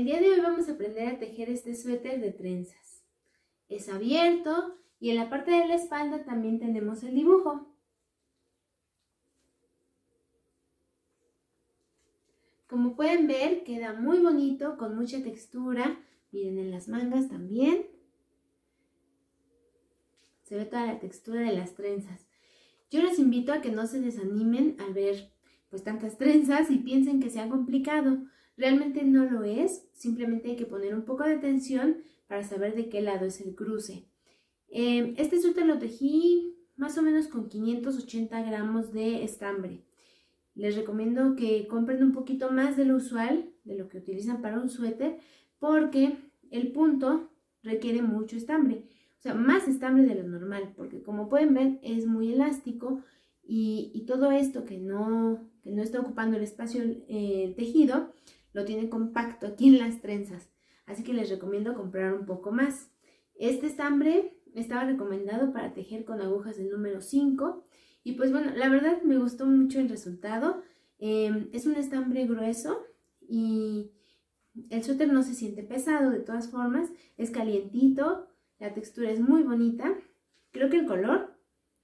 El día de hoy vamos a aprender a tejer este suéter de trenzas. Es abierto y en la parte de la espalda también tenemos el dibujo. Como pueden ver, queda muy bonito, con mucha textura. Miren, en las mangas también. Se ve toda la textura de las trenzas. Yo les invito a que no se desanimen al ver pues tantas trenzas y piensen que sea complicado. Realmente no lo es, simplemente hay que poner un poco de tensión para saber de qué lado es el cruce. Em, este suéter lo tejí más o menos con 580 gramos de estambre. Les recomiendo que compren un poquito más de lo usual, de lo que utilizan para un suéter, porque el punto requiere mucho estambre. O sea, más estambre de lo normal, porque como pueden ver es muy elástico y, todo esto que no, no está ocupando el espacio eh, tejido, lo tiene compacto aquí en las trenzas, así que les recomiendo comprar un poco más. Este estambre estaba recomendado para tejer con agujas del número 5 y pues bueno, la verdad me gustó mucho el resultado. Em, es un estambre grueso y el suéter no se siente pesado de todas formas, es calientito, la textura es muy bonita. Creo que el color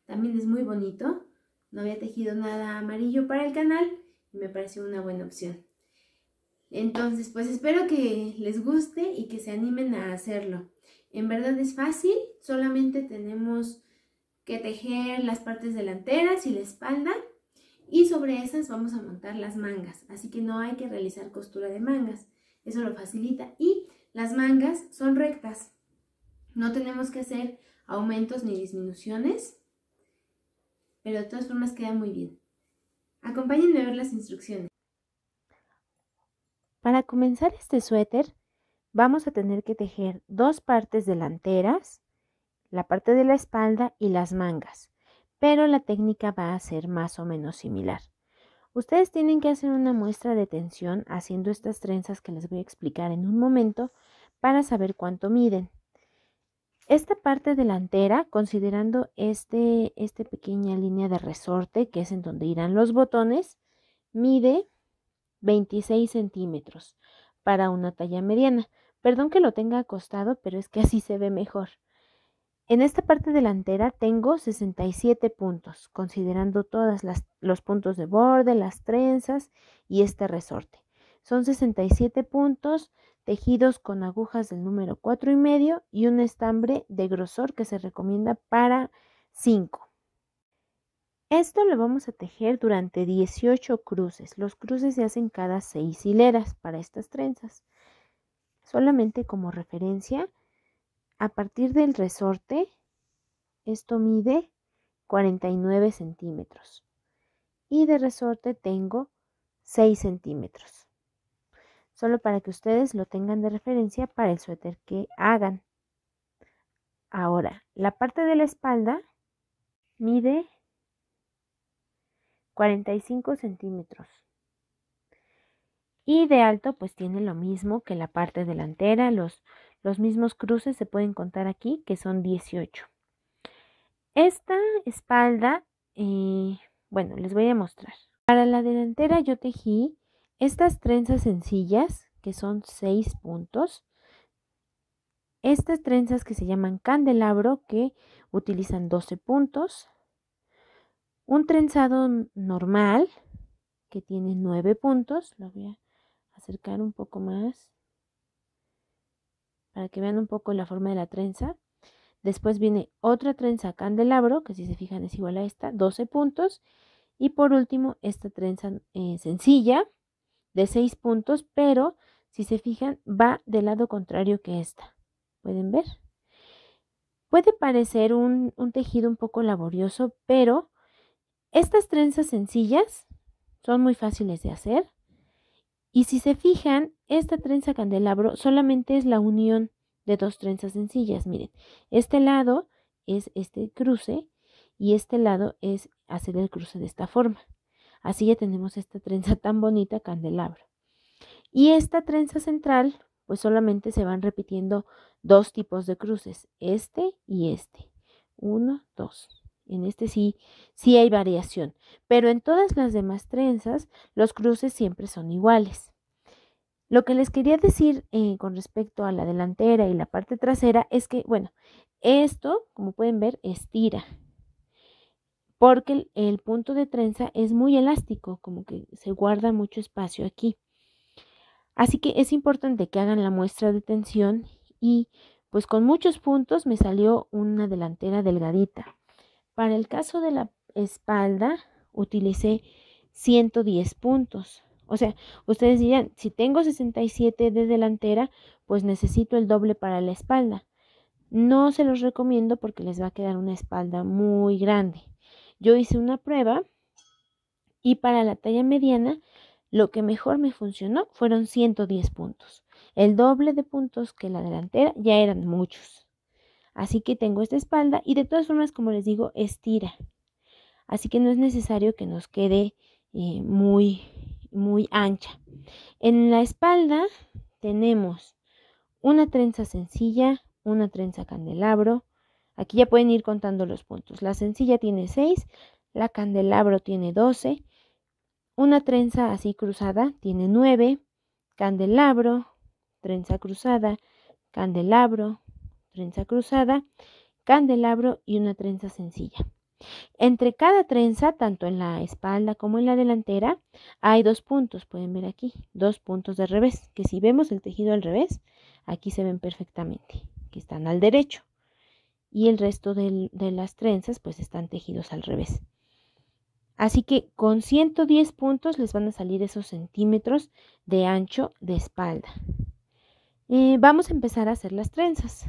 también es muy bonito. No había tejido nada amarillo para el canal y me pareció una buena opción. Entonces, pues espero que les guste y que se animen a hacerlo. En verdad es fácil, solamente tenemos que tejer las partes delanteras y la espalda y sobre esas vamos a montar las mangas, así que no hay que realizar costura de mangas, eso lo facilita y las mangas son rectas, no tenemos que hacer aumentos ni disminuciones, pero de todas formas queda muy bien. Acompáñenme a ver las instrucciones. Para comenzar este suéter vamos a tener que tejer dos partes delanteras, la parte de la espalda y las mangas, pero la técnica va a ser más o menos similar. Ustedes tienen que hacer una muestra de tensión haciendo estas trenzas que les voy a explicar en un momento para saber cuánto miden. Esta parte delantera, considerando este, esta pequeña línea de resorte que es en donde irán los botones, mide 26 centímetros para una talla mediana. Perdón que lo tenga acostado, pero es que así se ve mejor. En esta parte delantera tengo 67 puntos, considerando todos los puntos de borde, las trenzas y este resorte. Son 67 puntos tejidos con agujas del número 4 y medio y un estambre de grosor que se recomienda para 5. Esto lo vamos a tejer durante 18 cruces. Los cruces se hacen cada 6 hileras para estas trenzas. Solamente como referencia, a partir del resorte, esto mide 49 centímetros. Y de resorte tengo 6 centímetros. Solo para que ustedes lo tengan de referencia para el suéter que hagan. Ahora, la parte de la espalda mide 45 centímetros. Y de alto pues tiene lo mismo que la parte delantera, los, los mismos cruces se pueden contar aquí que son 18. Esta espalda, eh, bueno, les voy a mostrar. Para la delantera yo tejí estas trenzas sencillas que son 6 puntos. Estas trenzas que se llaman candelabro que utilizan 12 puntos. Un trenzado normal que tiene nueve puntos, lo voy a acercar un poco más para que vean un poco la forma de la trenza. Después viene otra trenza candelabro, que si se fijan es igual a esta, 12 puntos. Y por último, esta trenza eh, sencilla de 6 puntos, pero si se fijan va del lado contrario que esta. ¿Pueden ver? Puede parecer un, un tejido un poco laborioso, pero estas trenzas sencillas son muy fáciles de hacer. Y si se fijan, esta trenza candelabro solamente es la unión de dos trenzas sencillas. Miren, este lado es este cruce y este lado es hacer el cruce de esta forma. Así ya tenemos esta trenza tan bonita candelabro. Y esta trenza central, pues solamente se van repitiendo dos tipos de cruces, este y este. Uno, dos. En este sí, sí hay variación, pero en todas las demás trenzas los cruces siempre son iguales. Lo que les quería decir eh, con respecto a la delantera y la parte trasera es que, bueno, esto, como pueden ver, estira, porque el, el punto de trenza es muy elástico, como que se guarda mucho espacio aquí. Así que es importante que hagan la muestra de tensión y pues con muchos puntos me salió una delantera delgadita. Para el caso de la espalda, utilicé 110 puntos. O sea, ustedes dirán, si tengo 67 de delantera, pues necesito el doble para la espalda. No se los recomiendo porque les va a quedar una espalda muy grande. Yo hice una prueba y para la talla mediana lo que mejor me funcionó fueron 110 puntos. El doble de puntos que la delantera ya eran muchos. Así que tengo esta espalda y de todas formas, como les digo, estira. Así que no es necesario que nos quede eh, muy, muy ancha. En la espalda tenemos una trenza sencilla, una trenza candelabro. Aquí ya pueden ir contando los puntos. La sencilla tiene 6, la candelabro tiene 12, una trenza así cruzada tiene 9, candelabro, trenza cruzada, candelabro, trenza cruzada, candelabro y una trenza sencilla. Entre cada trenza, tanto en la espalda como en la delantera, hay dos puntos, pueden ver aquí, dos puntos de revés, que si vemos el tejido al revés, aquí se ven perfectamente, que están al derecho. Y el resto de las trenzas, pues están tejidos al revés. Así que con 110 puntos les van a salir esos centímetros de ancho de espalda. Eh, vamos a empezar a hacer las trenzas.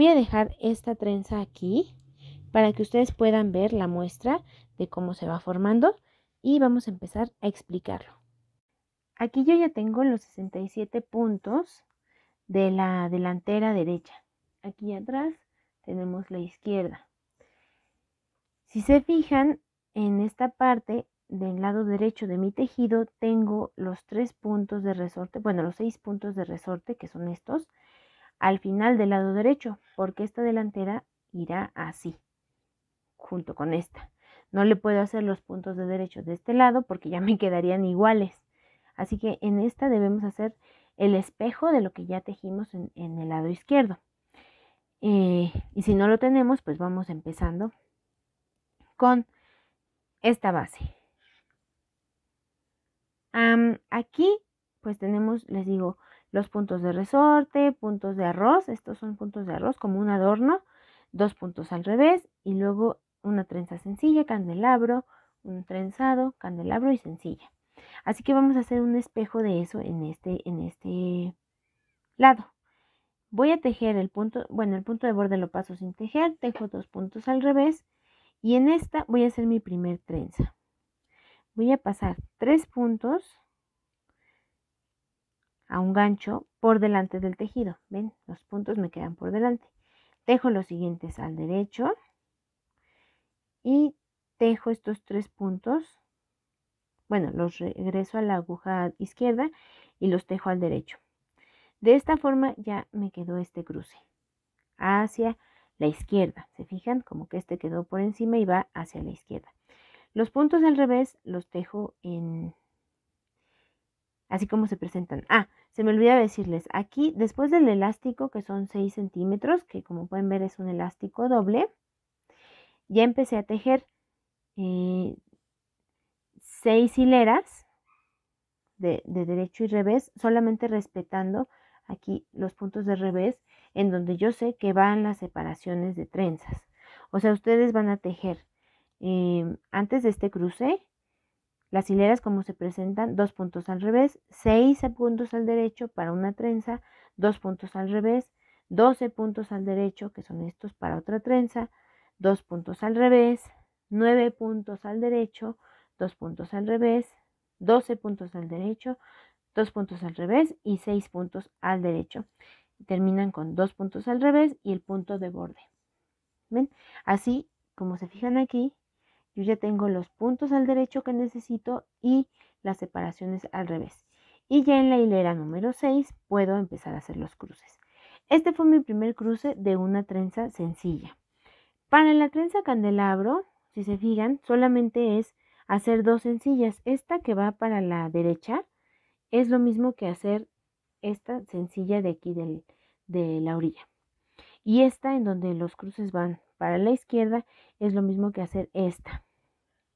Voy a dejar esta trenza aquí para que ustedes puedan ver la muestra de cómo se va formando y vamos a empezar a explicarlo. Aquí yo ya tengo los 67 puntos de la delantera derecha. Aquí atrás tenemos la izquierda. Si se fijan, en esta parte del lado derecho de mi tejido tengo los tres puntos de resorte, bueno, los seis puntos de resorte que son estos, al final del lado derecho porque esta delantera irá así, junto con esta. No le puedo hacer los puntos de derecho de este lado porque ya me quedarían iguales. Así que en esta debemos hacer el espejo de lo que ya tejimos en, el lado izquierdo. Eh, y si no lo tenemos, pues vamos empezando con esta base. aquí, pues tenemos, les digo, los puntos de resorte, puntos de arroz, estos son puntos de arroz como un adorno, dos puntos al revés y luego una trenza sencilla, candelabro, un trenzado, candelabro y sencilla. Así que vamos a hacer un espejo de eso en este, en este lado. Voy a tejer el punto, bueno, el punto de borde lo paso sin tejer, tejo dos puntos al revés y en esta voy a hacer mi primer trenza. Voy a pasar tres puntos a un gancho por delante del tejido. ¿Ven? Los puntos me quedan por delante. Tejo los siguientes al derecho y tejo estos tres puntos. Bueno, los regreso a la aguja izquierda y los tejo al derecho. De esta forma ya me quedó este cruce hacia la izquierda. ¿Se fijan? Como que este quedó por encima y va hacia la izquierda. Los puntos al revés los tejo en... Así como se presentan. Ah, se me olvida decirles, aquí después del elástico, que son 6 centímetros, que como pueden ver es un elástico doble, ya empecé a tejer 6 eh, hileras de, derecho y revés, solamente respetando aquí los puntos de revés en donde yo sé que van las separaciones de trenzas. O sea, ustedes van a tejer eh, antes de este cruce las hileras como se presentan, dos puntos al revés, seis puntos al derecho para una trenza, dos puntos al revés, 12 puntos al derecho, que son estos para otra trenza, dos puntos al revés, nueve puntos al derecho, dos puntos al revés, 12 puntos al derecho, dos puntos al revés y seis puntos al derecho. Terminan con dos puntos al revés y el punto de borde. ¿Ven? Así, como se fijan aquí, yo ya tengo los puntos al derecho que necesito y las separaciones al revés. Y ya en la hilera número 6 puedo empezar a hacer los cruces. Este fue mi primer cruce de una trenza sencilla. Para la trenza candelabro, si se fijan, solamente es hacer dos sencillas. Esta que va para la derecha es lo mismo que hacer esta sencilla de aquí de la orilla. Y esta en donde los cruces van para la izquierda es lo mismo que hacer esta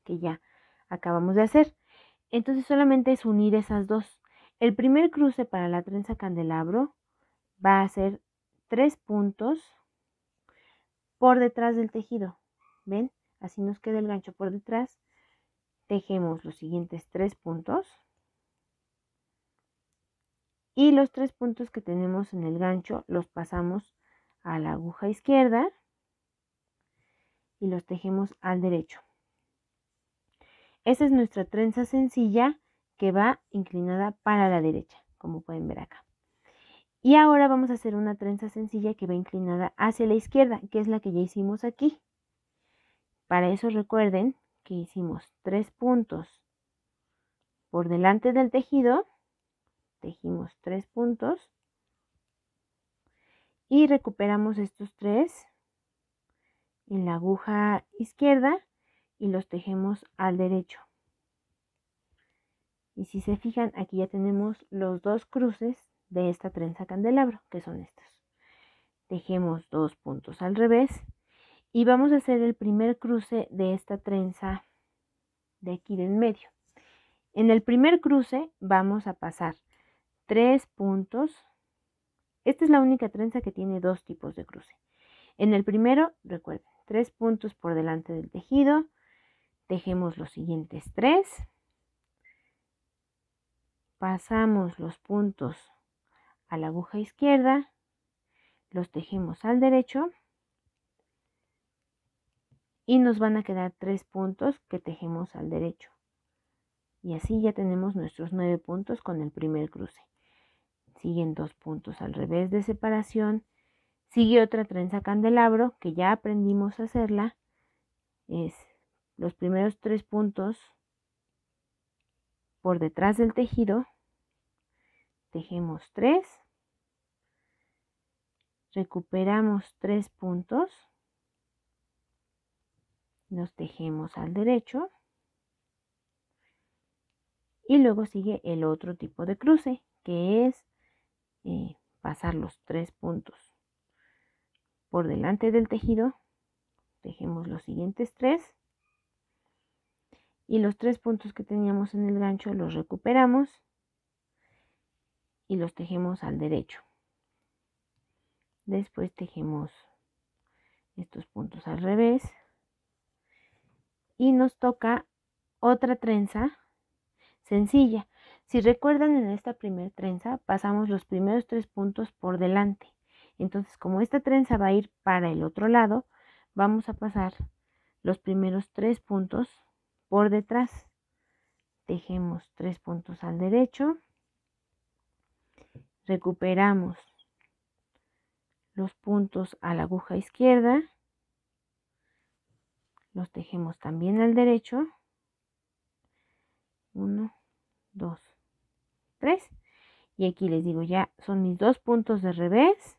que ya acabamos de hacer. Entonces solamente es unir esas dos. El primer cruce para la trenza candelabro va a ser tres puntos por detrás del tejido. ¿Ven? Así nos queda el gancho por detrás. Tejemos los siguientes tres puntos. Y los tres puntos que tenemos en el gancho los pasamos a la aguja izquierda y los tejemos al derecho. Esa es nuestra trenza sencilla que va inclinada para la derecha, como pueden ver acá. Y ahora vamos a hacer una trenza sencilla que va inclinada hacia la izquierda, que es la que ya hicimos aquí. Para eso recuerden que hicimos tres puntos por delante del tejido, tejimos tres puntos y recuperamos estos tres en la aguja izquierda y los tejemos al derecho. Y si se fijan, aquí ya tenemos los dos cruces de esta trenza candelabro, que son estos. Tejemos dos puntos al revés y vamos a hacer el primer cruce de esta trenza de aquí del medio. En el primer cruce vamos a pasar tres puntos. Esta es la única trenza que tiene dos tipos de cruce. En el primero, recuerden, tres puntos por delante del tejido, Tejemos los siguientes tres. Pasamos los puntos a la aguja izquierda. Los tejemos al derecho. Y nos van a quedar tres puntos que tejemos al derecho. Y así ya tenemos nuestros nueve puntos con el primer cruce. Siguen dos puntos al revés de separación. Sigue otra trenza candelabro que ya aprendimos a hacerla. Es los primeros tres puntos por detrás del tejido, tejemos tres recuperamos tres puntos, nos tejemos al derecho y luego sigue el otro tipo de cruce que es eh, pasar los tres puntos por delante del tejido, tejemos los siguientes tres y los tres puntos que teníamos en el gancho los recuperamos y los tejemos al derecho. Después tejemos estos puntos al revés y nos toca otra trenza sencilla. Si recuerdan en esta primera trenza pasamos los primeros tres puntos por delante. Entonces como esta trenza va a ir para el otro lado, vamos a pasar los primeros tres puntos por detrás. Tejemos tres puntos al derecho. Recuperamos los puntos a la aguja izquierda. Los tejemos también al derecho. uno, dos, tres, Y aquí les digo, ya son mis dos puntos de revés.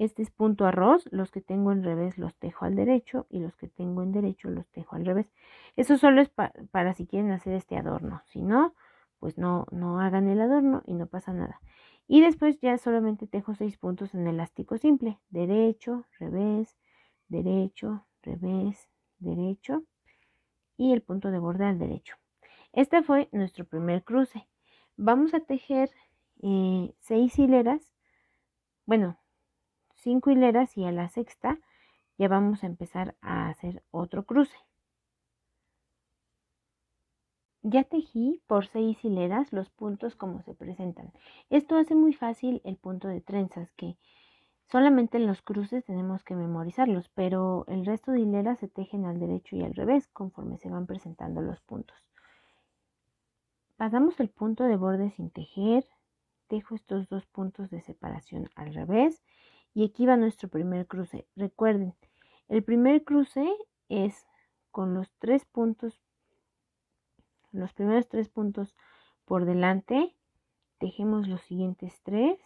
Este es punto arroz, los que tengo en revés los tejo al derecho y los que tengo en derecho los tejo al revés. Eso solo es para si quieren hacer este adorno, si no, pues no, no hagan el adorno y no pasa nada. Y después ya solamente tejo seis puntos en elástico simple, derecho, revés, derecho, revés, derecho y el punto de borde al derecho. Este fue nuestro primer cruce. Vamos a tejer eh, seis hileras, bueno, cinco hileras y a la sexta ya vamos a empezar a hacer otro cruce. Ya tejí por seis hileras los puntos como se presentan. Esto hace muy fácil el punto de trenzas que solamente en los cruces tenemos que memorizarlos, pero el resto de hileras se tejen al derecho y al revés conforme se van presentando los puntos. Pasamos el punto de borde sin tejer, tejo estos dos puntos de separación al revés y aquí va nuestro primer cruce. Recuerden, el primer cruce es con los tres puntos, los primeros tres puntos por delante. Tejemos los siguientes tres.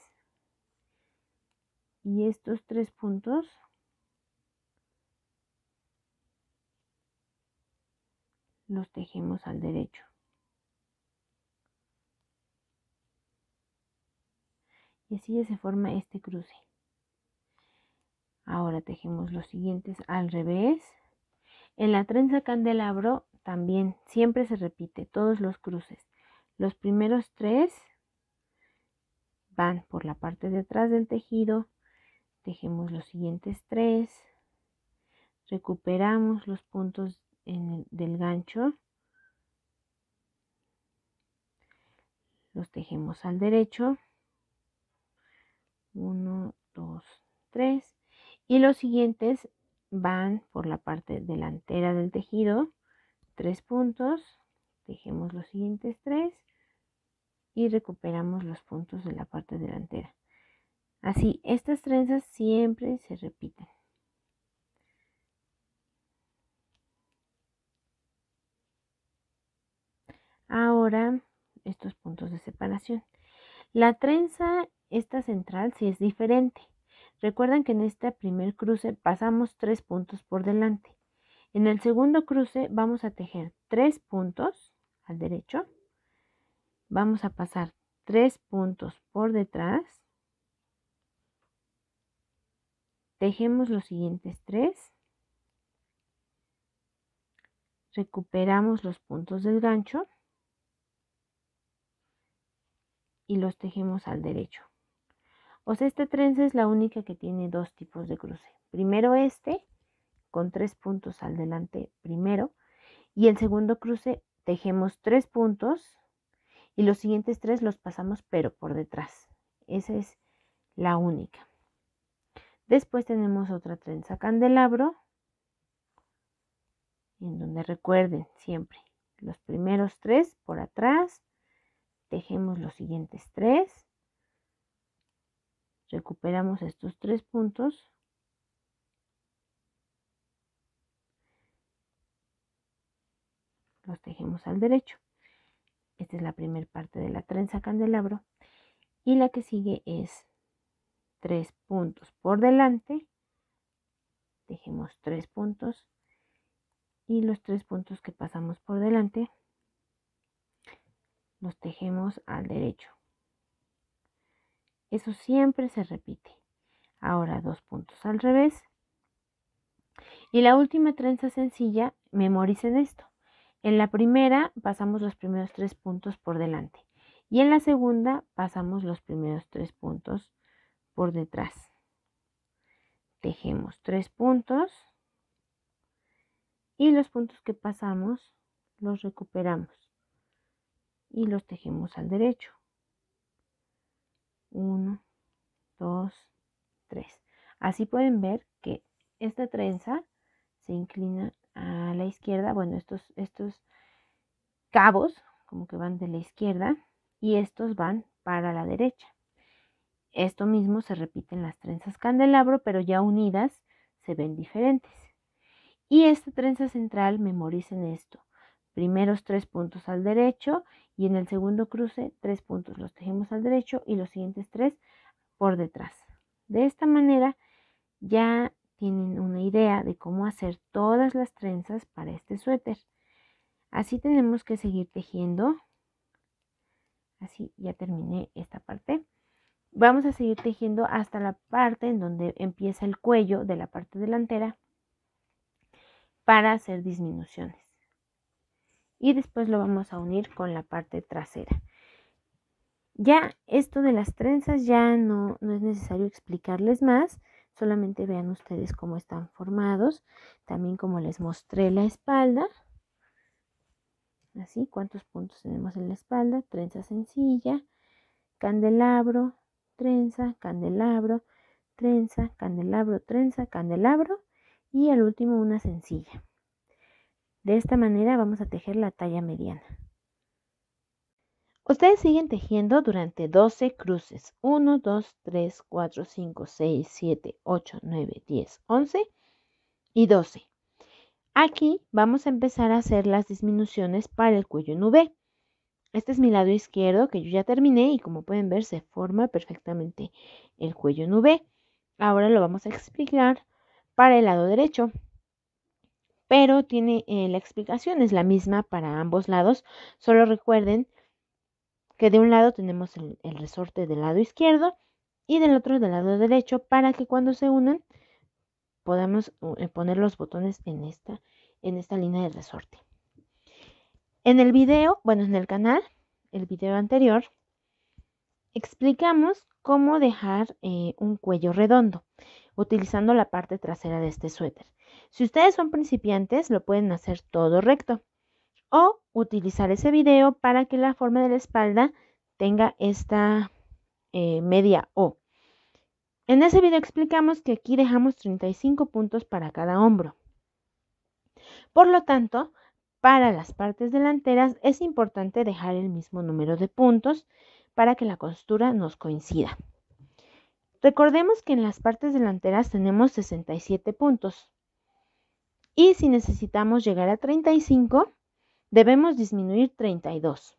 Y estos tres puntos los tejemos al derecho. Y así ya se forma este cruce. Ahora tejemos los siguientes al revés. En la trenza candelabro también siempre se repite todos los cruces. Los primeros tres van por la parte de atrás del tejido. Tejemos los siguientes tres. Recuperamos los puntos del gancho. Los tejemos al derecho. Uno, dos, tres y los siguientes van por la parte delantera del tejido, tres puntos, tejemos los siguientes tres y recuperamos los puntos de la parte delantera. Así, estas trenzas siempre se repiten. Ahora, estos puntos de separación. La trenza, esta central, sí es diferente. Recuerdan que en este primer cruce pasamos tres puntos por delante. En el segundo cruce vamos a tejer tres puntos al derecho. Vamos a pasar tres puntos por detrás. Tejemos los siguientes tres. Recuperamos los puntos del gancho y los tejemos al derecho. O sea, esta trenza es la única que tiene dos tipos de cruce. Primero este, con tres puntos al delante primero, y el segundo cruce tejemos tres puntos y los siguientes tres los pasamos pero por detrás. Esa es la única. Después tenemos otra trenza candelabro, en donde recuerden siempre los primeros tres por atrás, tejemos los siguientes tres recuperamos estos tres puntos los tejemos al derecho esta es la primera parte de la trenza candelabro y la que sigue es tres puntos por delante tejemos tres puntos y los tres puntos que pasamos por delante los tejemos al derecho eso siempre se repite. Ahora dos puntos al revés. Y la última trenza sencilla, memoricen esto. En la primera pasamos los primeros tres puntos por delante y en la segunda pasamos los primeros tres puntos por detrás. Tejemos tres puntos y los puntos que pasamos los recuperamos y los tejemos al derecho. 1, 2, 3. Así pueden ver que esta trenza se inclina a la izquierda. Bueno, estos, estos cabos como que van de la izquierda y estos van para la derecha. Esto mismo se repite en las trenzas candelabro, pero ya unidas se ven diferentes. Y esta trenza central, memoricen esto. Primeros tres puntos al derecho y en el segundo cruce tres puntos los tejemos al derecho y los siguientes tres por detrás. De esta manera ya tienen una idea de cómo hacer todas las trenzas para este suéter. Así tenemos que seguir tejiendo. Así ya terminé esta parte. Vamos a seguir tejiendo hasta la parte en donde empieza el cuello de la parte delantera para hacer disminuciones y después lo vamos a unir con la parte trasera. Ya esto de las trenzas ya no, no es necesario explicarles más, solamente vean ustedes cómo están formados, también como les mostré la espalda, así cuántos puntos tenemos en la espalda, trenza sencilla, candelabro, trenza, candelabro, trenza, candelabro, trenza, candelabro y al último una sencilla. De esta manera vamos a tejer la talla mediana. Ustedes siguen tejiendo durante 12 cruces. 1, 2, 3, 4, 5, 6, 7, 8, 9, 10, 11 y 12. Aquí vamos a empezar a hacer las disminuciones para el cuello en V. Este es mi lado izquierdo que yo ya terminé y como pueden ver se forma perfectamente el cuello en V. Ahora lo vamos a explicar para el lado derecho pero tiene eh, la explicación es la misma para ambos lados. Solo recuerden que de un lado tenemos el, resorte del lado izquierdo y del otro del lado derecho para que cuando se unan podamos eh, poner los botones en esta, en esta línea de resorte. En el video, bueno, en el canal, el video anterior, explicamos cómo dejar eh, un cuello redondo utilizando la parte trasera de este suéter. Si ustedes son principiantes, lo pueden hacer todo recto. O utilizar ese video para que la forma de la espalda tenga esta eh, media O. En ese video explicamos que aquí dejamos 35 puntos para cada hombro. Por lo tanto, para las partes delanteras es importante dejar el mismo número de puntos para que la costura nos coincida. Recordemos que en las partes delanteras tenemos 67 puntos. Y si necesitamos llegar a 35, debemos disminuir 32.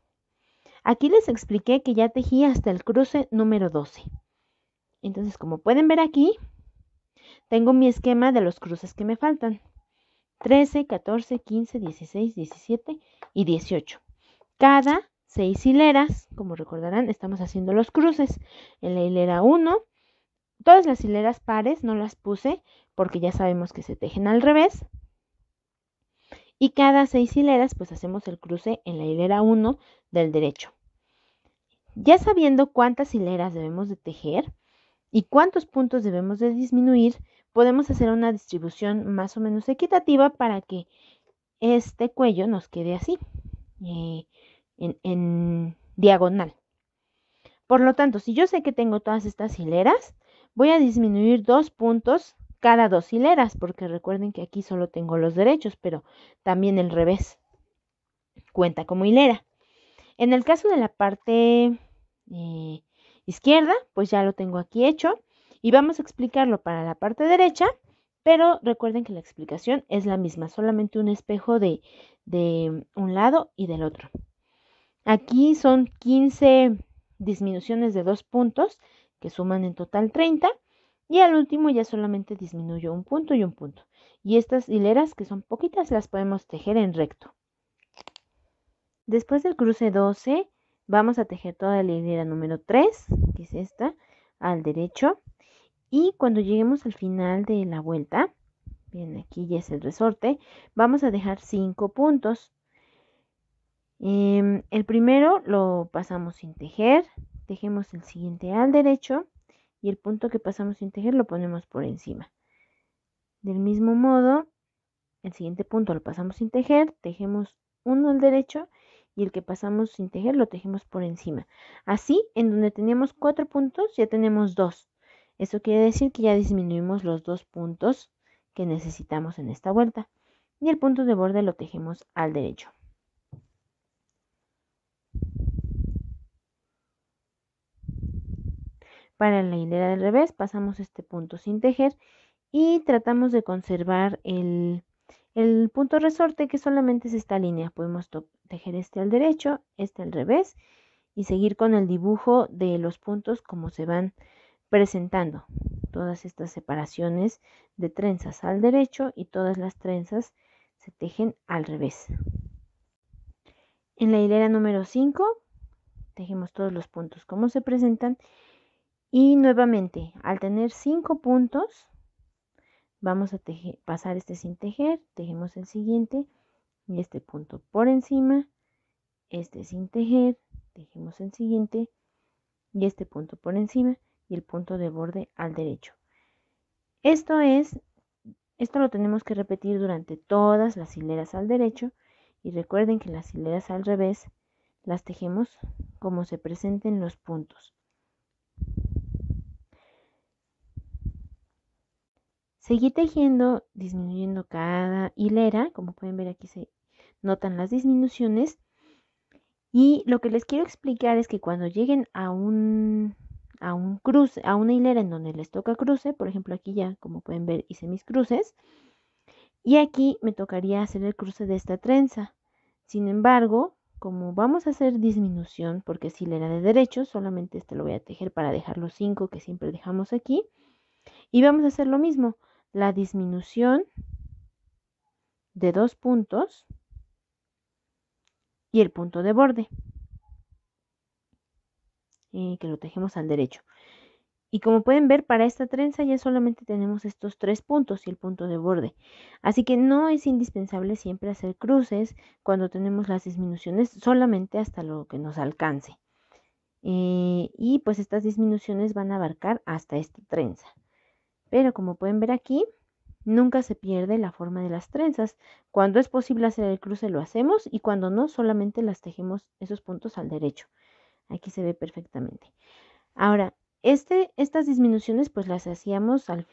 Aquí les expliqué que ya tejí hasta el cruce número 12. Entonces, como pueden ver aquí, tengo mi esquema de los cruces que me faltan. 13, 14, 15, 16, 17 y 18. Cada 6 hileras, como recordarán, estamos haciendo los cruces. En la hilera 1, todas las hileras pares no las puse porque ya sabemos que se tejen al revés y cada seis hileras pues hacemos el cruce en la hilera 1 del derecho. Ya sabiendo cuántas hileras debemos de tejer y cuántos puntos debemos de disminuir, podemos hacer una distribución más o menos equitativa para que este cuello nos quede así, eh, en, en diagonal. Por lo tanto, si yo sé que tengo todas estas hileras, voy a disminuir dos puntos cada dos hileras, porque recuerden que aquí solo tengo los derechos, pero también el revés cuenta como hilera. En el caso de la parte eh, izquierda, pues ya lo tengo aquí hecho y vamos a explicarlo para la parte derecha, pero recuerden que la explicación es la misma, solamente un espejo de, de un lado y del otro. Aquí son 15 disminuciones de dos puntos que suman en total 30 y al último ya solamente disminuyo un punto y un punto. Y estas hileras, que son poquitas, las podemos tejer en recto. Después del cruce 12, vamos a tejer toda la hilera número 3, que es esta, al derecho. Y cuando lleguemos al final de la vuelta, bien, aquí ya es el resorte, vamos a dejar 5 puntos. Em, el primero lo pasamos sin tejer, tejemos el siguiente al derecho y el punto que pasamos sin tejer lo ponemos por encima. Del mismo modo, el siguiente punto lo pasamos sin tejer, tejemos uno al derecho y el que pasamos sin tejer lo tejemos por encima. Así, en donde teníamos cuatro puntos, ya tenemos dos. Eso quiere decir que ya disminuimos los dos puntos que necesitamos en esta vuelta. Y el punto de borde lo tejemos al derecho. Para la hilera del revés pasamos este punto sin tejer y tratamos de conservar el, el punto resorte que solamente es esta línea. Podemos tejer este al derecho, este al revés y seguir con el dibujo de los puntos como se van presentando. Todas estas separaciones de trenzas al derecho y todas las trenzas se tejen al revés. En la hilera número 5 tejemos todos los puntos como se presentan y nuevamente, al tener cinco puntos, vamos a pasar este sin tejer, tejemos el siguiente y este punto por encima, este sin tejer, tejemos el siguiente y este punto por encima y el punto de borde al derecho. Esto es, esto lo tenemos que repetir durante todas las hileras al derecho y recuerden que las hileras al revés las tejemos como se presenten los puntos. Seguí tejiendo, disminuyendo cada hilera, como pueden ver aquí se notan las disminuciones. Y lo que les quiero explicar es que cuando lleguen a un, a un cruce, a una hilera en donde les toca cruce, por ejemplo aquí ya, como pueden ver, hice mis cruces. Y aquí me tocaría hacer el cruce de esta trenza. Sin embargo, como vamos a hacer disminución, porque es hilera de derecho, solamente este lo voy a tejer para dejar los 5 que siempre dejamos aquí. Y vamos a hacer lo mismo la disminución de dos puntos y el punto de borde. que lo tejemos al derecho. Y como pueden ver, para esta trenza ya solamente tenemos estos tres puntos y el punto de borde. Así que no es indispensable siempre hacer cruces cuando tenemos las disminuciones solamente hasta lo que nos alcance. Eh, y pues estas disminuciones van a abarcar hasta esta trenza. Pero como pueden ver aquí, nunca se pierde la forma de las trenzas. Cuando es posible hacer el cruce lo hacemos y cuando no, solamente las tejemos esos puntos al derecho. Aquí se ve perfectamente. Ahora, este, estas disminuciones pues las hacíamos al,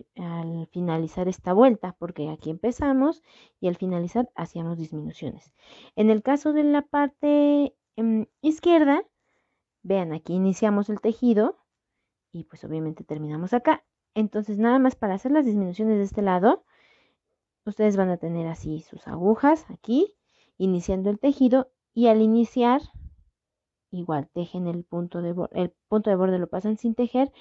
finalizar esta vuelta, porque aquí empezamos y al finalizar hacíamos disminuciones. En el caso de la parte em, izquierda, vean aquí iniciamos el tejido y pues obviamente terminamos acá. Entonces nada más para hacer las disminuciones de este lado, ustedes van a tener así sus agujas aquí, iniciando el tejido y al iniciar, igual tejen el punto de borde, el punto de borde lo pasan sin tejer,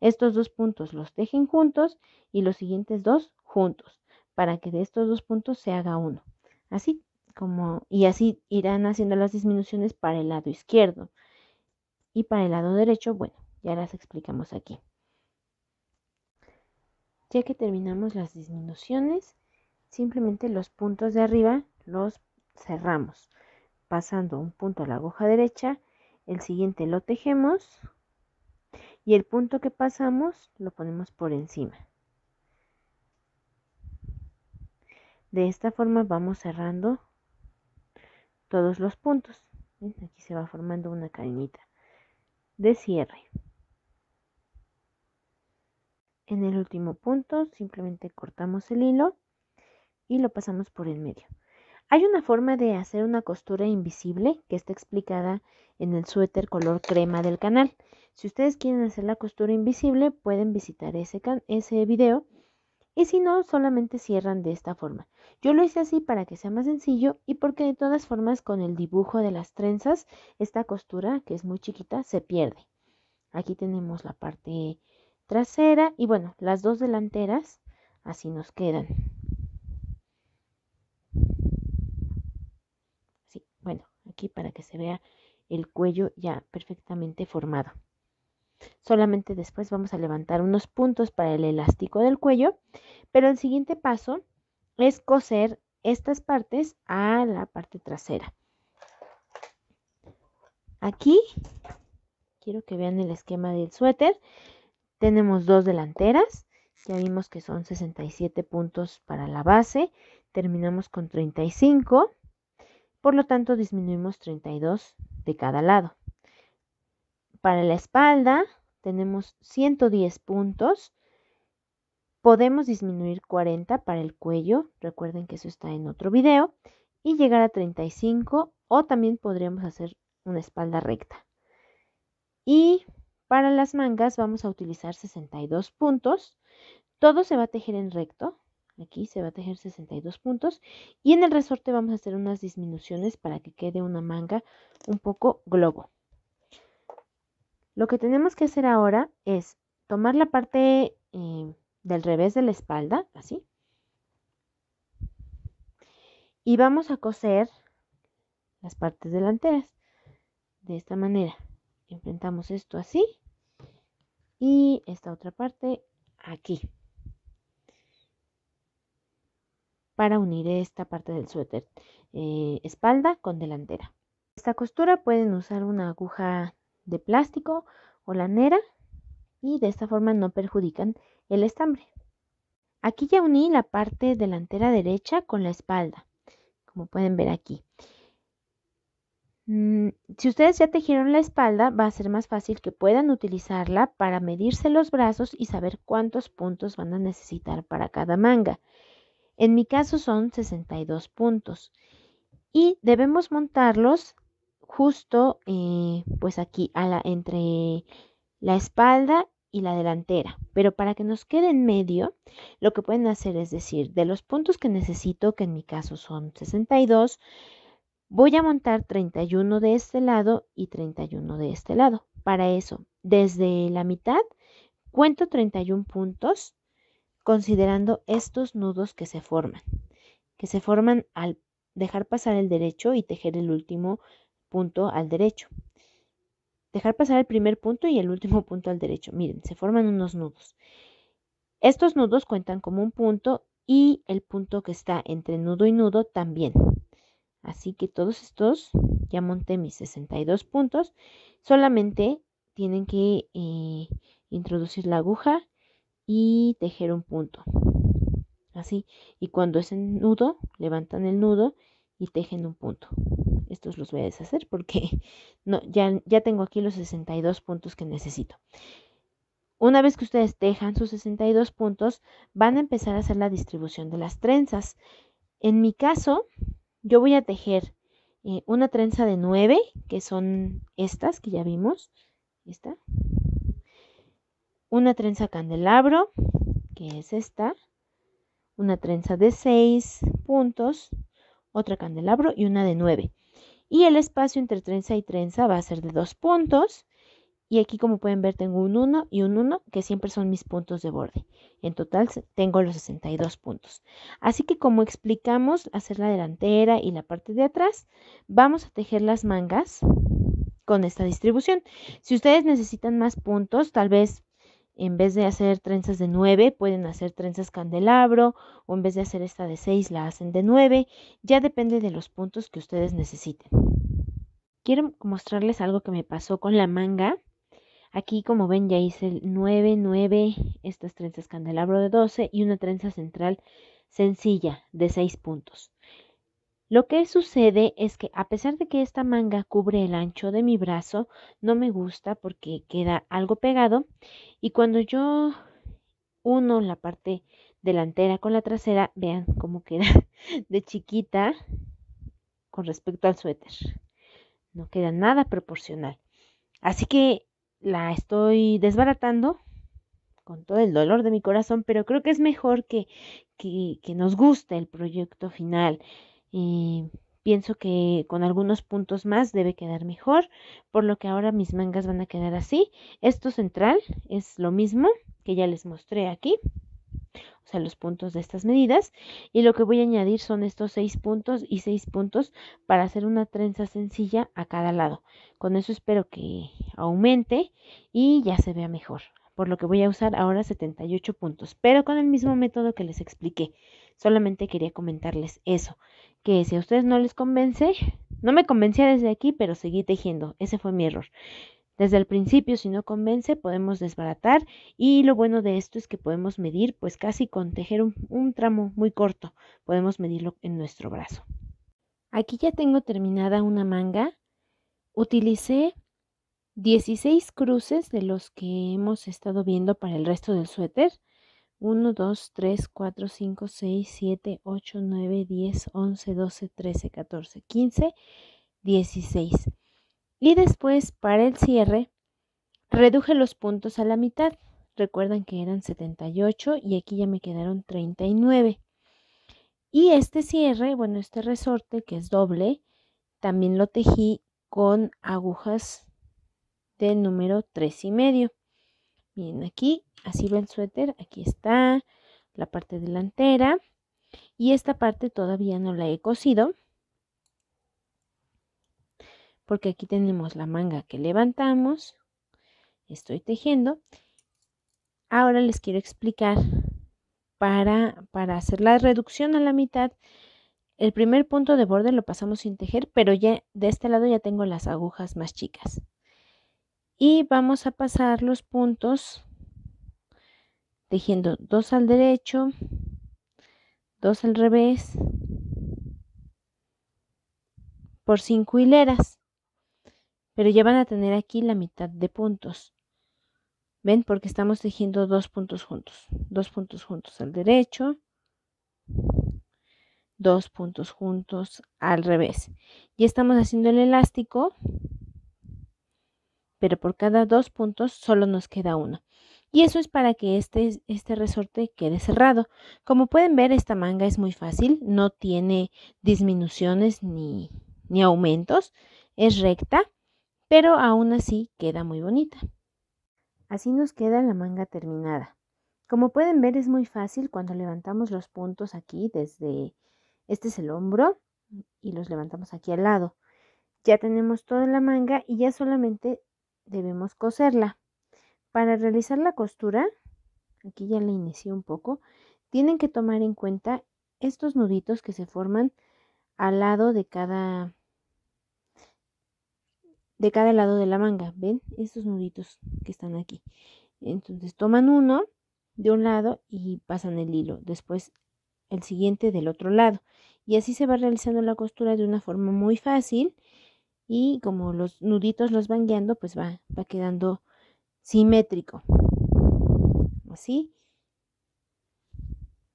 estos dos puntos los tejen juntos y los siguientes dos juntos, para que de estos dos puntos se haga uno. Así como, y así irán haciendo las disminuciones para el lado izquierdo y para el lado derecho, bueno, ya las explicamos aquí. Ya que terminamos las disminuciones, simplemente los puntos de arriba los cerramos, pasando un punto a la aguja derecha, el siguiente lo tejemos y el punto que pasamos lo ponemos por encima. De esta forma vamos cerrando todos los puntos. Aquí se va formando una cadenita de cierre. En el último punto simplemente cortamos el hilo y lo pasamos por el medio. Hay una forma de hacer una costura invisible que está explicada en el suéter color crema del canal. Si ustedes quieren hacer la costura invisible pueden visitar ese, video y si no solamente cierran de esta forma. Yo lo hice así para que sea más sencillo y porque de todas formas con el dibujo de las trenzas esta costura que es muy chiquita se pierde. Aquí tenemos la parte trasera y bueno, las dos delanteras así nos quedan. Sí, bueno, aquí para que se vea el cuello ya perfectamente formado. Solamente después vamos a levantar unos puntos para el elástico del cuello, pero el siguiente paso es coser estas partes a la parte trasera. Aquí quiero que vean el esquema del suéter. Tenemos dos delanteras, ya vimos que son 67 puntos para la base, terminamos con 35, por lo tanto disminuimos 32 de cada lado. Para la espalda tenemos 110 puntos, podemos disminuir 40 para el cuello, recuerden que eso está en otro video, y llegar a 35 o también podríamos hacer una espalda recta. Y para las mangas vamos a utilizar 62 puntos. Todo se va a tejer en recto. Aquí se va a tejer 62 puntos. Y en el resorte vamos a hacer unas disminuciones para que quede una manga un poco globo. Lo que tenemos que hacer ahora es tomar la parte eh, del revés de la espalda, así. Y vamos a coser las partes delanteras. De esta manera. Enfrentamos esto así y esta otra parte aquí para unir esta parte del suéter eh, espalda con delantera esta costura pueden usar una aguja de plástico o lanera y de esta forma no perjudican el estambre aquí ya uní la parte delantera derecha con la espalda como pueden ver aquí Mm, si ustedes ya tejieron la espalda, va a ser más fácil que puedan utilizarla para medirse los brazos y saber cuántos puntos van a necesitar para cada manga. En mi caso son 62 puntos. Y debemos montarlos justo eh, pues aquí entre la espalda y la delantera. Pero para que nos quede en medio, lo que pueden hacer es decir, de los puntos que necesito, que en mi caso son 62, Voy a montar 31 de este lado y 31 de este lado. Para eso, desde la mitad, cuento 31 puntos considerando estos nudos que se forman, que se forman al dejar pasar el derecho y tejer el último punto al derecho. Dejar pasar el primer punto y el último punto al derecho. Miren, se forman unos nudos. Estos nudos cuentan como un punto y el punto que está entre nudo y nudo también. Así que todos estos, ya monté mis 62 puntos, solamente tienen que eh, introducir la aguja y tejer un punto. Así, y cuando es en nudo, levantan el nudo y tejen un punto. Estos los voy a deshacer porque ya, ya tengo aquí los 62 puntos que necesito. Una vez que ustedes tejan sus 62 puntos, van a empezar a hacer la distribución de las trenzas. En mi caso, yo voy a tejer eh, una trenza de 9, que son estas que ya vimos, esta, una trenza candelabro, que es esta, una trenza de 6 puntos, otra candelabro y una de 9. Y el espacio entre trenza y trenza va a ser de 2 puntos y aquí como pueden ver tengo un 1 y un 1 que siempre son mis puntos de borde. En total tengo los 62 puntos. Así que como explicamos hacer la delantera y la parte de atrás, vamos a tejer las mangas con esta distribución. Si ustedes necesitan más puntos, tal vez en vez de hacer trenzas de 9, pueden hacer trenzas candelabro o en vez de hacer esta de 6, la hacen de 9. Ya depende de los puntos que ustedes necesiten. Quiero mostrarles algo que me pasó con la manga Aquí, como ven, ya hice el 9, 9, estas trenzas candelabro de 12 y una trenza central sencilla de 6 puntos. Lo que sucede es que a pesar de que esta manga cubre el ancho de mi brazo, no me gusta porque queda algo pegado y cuando yo uno la parte delantera con la trasera, vean cómo queda de chiquita con respecto al suéter. No queda nada proporcional. Así que la estoy desbaratando con todo el dolor de mi corazón, pero creo que es mejor que, que, que nos guste el proyecto final. Eh, pienso que con algunos puntos más debe quedar mejor, por lo que ahora mis mangas van a quedar así. Esto central es lo mismo que ya les mostré aquí o sea, los puntos de estas medidas. Y lo que voy a añadir son estos seis puntos y seis puntos para hacer una trenza sencilla a cada lado. Con eso espero que aumente y ya se vea mejor. Por lo que voy a usar ahora 78 puntos, pero con el mismo método que les expliqué. Solamente quería comentarles eso, que si a ustedes no les convence, no me convencía desde aquí, pero seguí tejiendo. Ese fue mi error desde el principio, si no convence, podemos desbaratar y lo bueno de esto es que podemos medir, pues casi con tejer un, tramo muy corto, podemos medirlo en nuestro brazo. Aquí ya tengo terminada una manga. Utilicé 16 cruces de los que hemos estado viendo para el resto del suéter. 1, 2, 3, 4, 5, 6, 7, 8, 9, 10, 11, 12, 13, 14, 15, 16. Y después, para el cierre, reduje los puntos a la mitad. Recuerdan que eran 78 y aquí ya me quedaron 39. Y este cierre, bueno, este resorte que es doble, también lo tejí con agujas de número 3 y medio. Miren aquí, así va el suéter, aquí está la parte delantera y esta parte todavía no la he cosido porque aquí tenemos la manga que levantamos, estoy tejiendo. Ahora les quiero explicar para, para hacer la reducción a la mitad, el primer punto de borde lo pasamos sin tejer, pero ya de este lado ya tengo las agujas más chicas. Y vamos a pasar los puntos tejiendo dos al derecho, dos al revés, por cinco hileras pero ya van a tener aquí la mitad de puntos. ¿Ven? Porque estamos tejiendo dos puntos juntos. Dos puntos juntos al derecho. Dos puntos juntos al revés. Y estamos haciendo el elástico. Pero por cada dos puntos solo nos queda uno. Y eso es para que este, este resorte quede cerrado. Como pueden ver, esta manga es muy fácil. No tiene disminuciones ni, ni aumentos. Es recta pero aún así queda muy bonita. Así nos queda la manga terminada. Como pueden ver es muy fácil cuando levantamos los puntos aquí desde, este es el hombro y los levantamos aquí al lado. Ya tenemos toda la manga y ya solamente debemos coserla. Para realizar la costura, aquí ya la inicié un poco, tienen que tomar en cuenta estos nuditos que se forman al lado de cada de cada lado de la manga. ¿Ven? Estos nuditos que están aquí. Entonces toman uno de un lado y pasan el hilo. Después el siguiente del otro lado. Y así se va realizando la costura de una forma muy fácil. Y como los nuditos los van guiando, pues va, quedando simétrico. Así.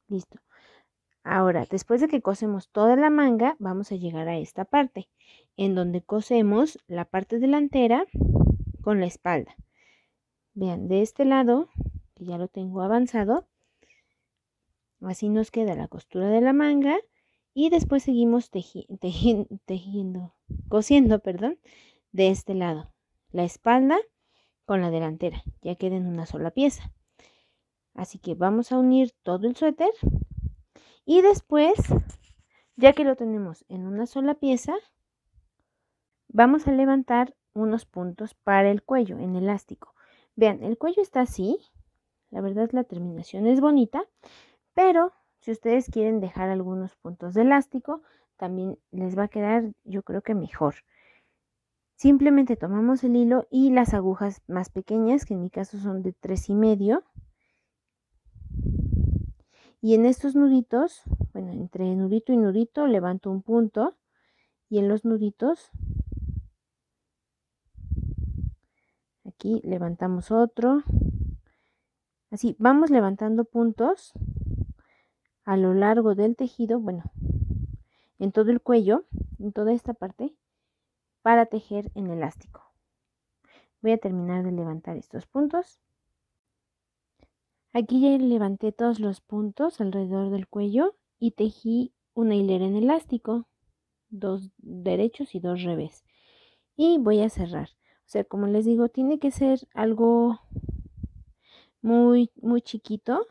Listo. Ahora, después de que cosemos toda la manga, vamos a llegar a esta parte, en donde cosemos la parte delantera con la espalda. Vean, de este lado, que ya lo tengo avanzado, así nos queda la costura de la manga y después seguimos tejiendo, cosiendo, perdón, de este lado, la espalda con la delantera, ya queda en una sola pieza. Así que vamos a unir todo el suéter y después, ya que lo tenemos en una sola pieza, vamos a levantar unos puntos para el cuello en elástico. Vean, el cuello está así. La verdad la terminación es bonita, pero si ustedes quieren dejar algunos puntos de elástico, también les va a quedar yo creo que mejor. Simplemente tomamos el hilo y las agujas más pequeñas, que en mi caso son de tres y medio, y en estos nuditos, bueno, entre nudito y nudito levanto un punto y en los nuditos aquí levantamos otro. Así, vamos levantando puntos a lo largo del tejido, bueno, en todo el cuello, en toda esta parte, para tejer en elástico. Voy a terminar de levantar estos puntos Aquí ya levanté todos los puntos alrededor del cuello y tejí una hilera en elástico, dos derechos y dos revés. Y voy a cerrar. O sea, como les digo, tiene que ser algo muy, muy chiquito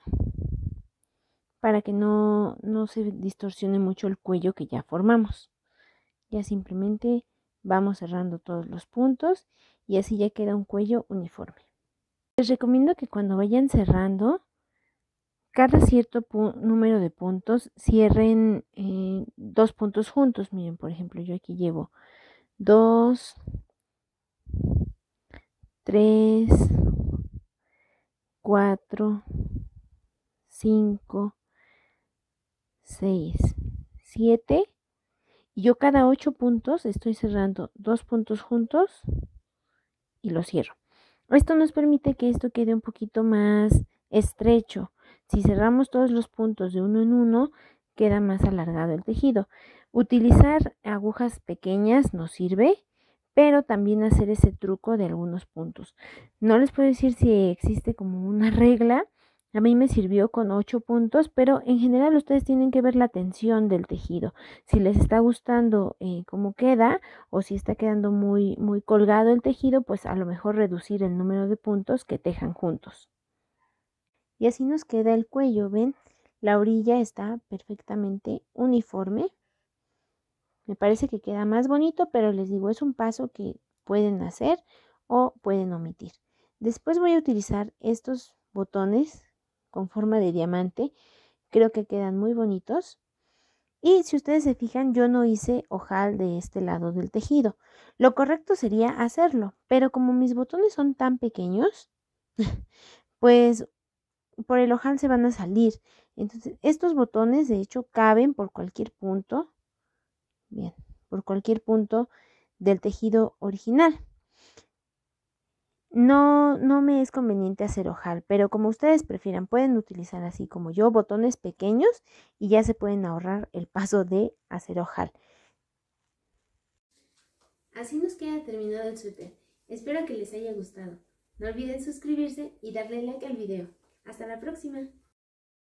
para que no, no se distorsione mucho el cuello que ya formamos. Ya simplemente vamos cerrando todos los puntos y así ya queda un cuello uniforme. Les recomiendo que cuando vayan cerrando, cada cierto número de puntos cierren eh, dos puntos juntos. Miren, por ejemplo, yo aquí llevo 2, 3, 4, 5, 6, 7. Y yo cada 8 puntos estoy cerrando dos puntos juntos y lo cierro. Esto nos permite que esto quede un poquito más estrecho. Si cerramos todos los puntos de uno en uno, queda más alargado el tejido. Utilizar agujas pequeñas nos sirve, pero también hacer ese truco de algunos puntos. No les puedo decir si existe como una regla, a mí me sirvió con 8 puntos, pero en general ustedes tienen que ver la tensión del tejido. Si les está gustando eh, cómo queda o si está quedando muy, muy colgado el tejido, pues a lo mejor reducir el número de puntos que tejan juntos. Y así nos queda el cuello, ¿ven? La orilla está perfectamente uniforme. Me parece que queda más bonito, pero les digo, es un paso que pueden hacer o pueden omitir. Después voy a utilizar estos botones con forma de diamante. Creo que quedan muy bonitos. Y si ustedes se fijan, yo no hice ojal de este lado del tejido. Lo correcto sería hacerlo, pero como mis botones son tan pequeños, pues por el ojal se van a salir. Entonces, estos botones de hecho caben por cualquier punto, bien, por cualquier punto del tejido original. No, no me es conveniente hacer ojal, pero como ustedes prefieran, pueden utilizar así como yo botones pequeños y ya se pueden ahorrar el paso de hacer ojal. Así nos queda terminado el suéter. Espero que les haya gustado. No olviden suscribirse y darle like al video. Hasta la próxima.